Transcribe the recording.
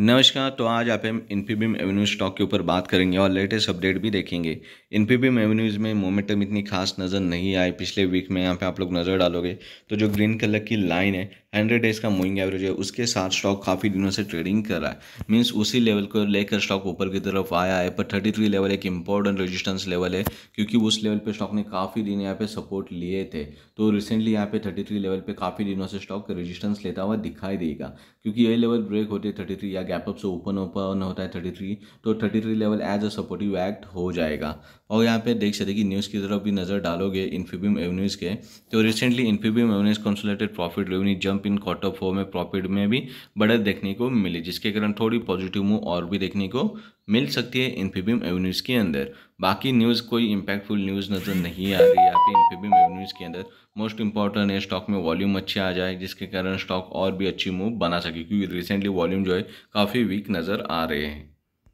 नमस्कार तो आज आप इन्फीबीम एवेन्यूज स्टॉक के ऊपर बात करेंगे और लेटेस्ट अपडेट भी देखेंगे इन्फीबीम एवेन्यूज़ में मोमेंटम इतनी खास नज़र नहीं आए पिछले वीक में यहाँ पे आप लोग नज़र डालोगे तो जो ग्रीन कलर की लाइन है हंड्रेड डेज़ का मूविंग एवरेज है उसके साथ स्टॉक काफ़ी दिनों से ट्रेडिंग कर रहा है मीन्स उसी लेवल को लेकर स्टॉक ऊपर की तरफ आया है पर थर्टी थ्री लेवल एक इंपॉर्टेंट रजिस्टेंस लेवल है क्योंकि उस लेवल पर स्टॉक ने काफ़ी दिन यहाँ पे सपोर्ट लिए थे तो रिसेंटली यहाँ पे थर्टी थ्री लेवल पे काफ़ी दिनों से स्टॉक रजिस्टेंस लेता हुआ दिखाई देगा क्योंकि ये लेवल ब्रेक होते थर्टी थ्री गैप अप से ओपन ओपन होता है थर्टी थ्री तो thirty three level as a supportive act हो जाएगा और यहाँ पे देख सकते कि न्यूज़ की तरफ भी नज़र डालोगे इन्फीबीम एवन्यूज़ के तो recently Infibeam Avenues consolidated profit revenue jump in quarter four में प्रॉफिट में भी बढ़त देखने को मिली जिसके कारण थोड़ी पॉजिटिव मूव और भी देखने को मिल सकती है इन्फीबीम एवेन्यूज़ के अंदर बाकी न्यूज़ कोई इम्पैक्टफुल न्यूज़ नज़र नहीं आ रही है आपके इन्फीबीम एवेन्यूज़ के अंदर मोस्ट इंपॉर्टेंट है स्टॉक में वॉल्यूम अच्छी आ जाए जिसके कारण स्टॉक और भी अच्छी मूव बना सके क्योंकि रिसेंटली वॉल्यूम जो है काफ़ी वीक नज़र आ रहे हैं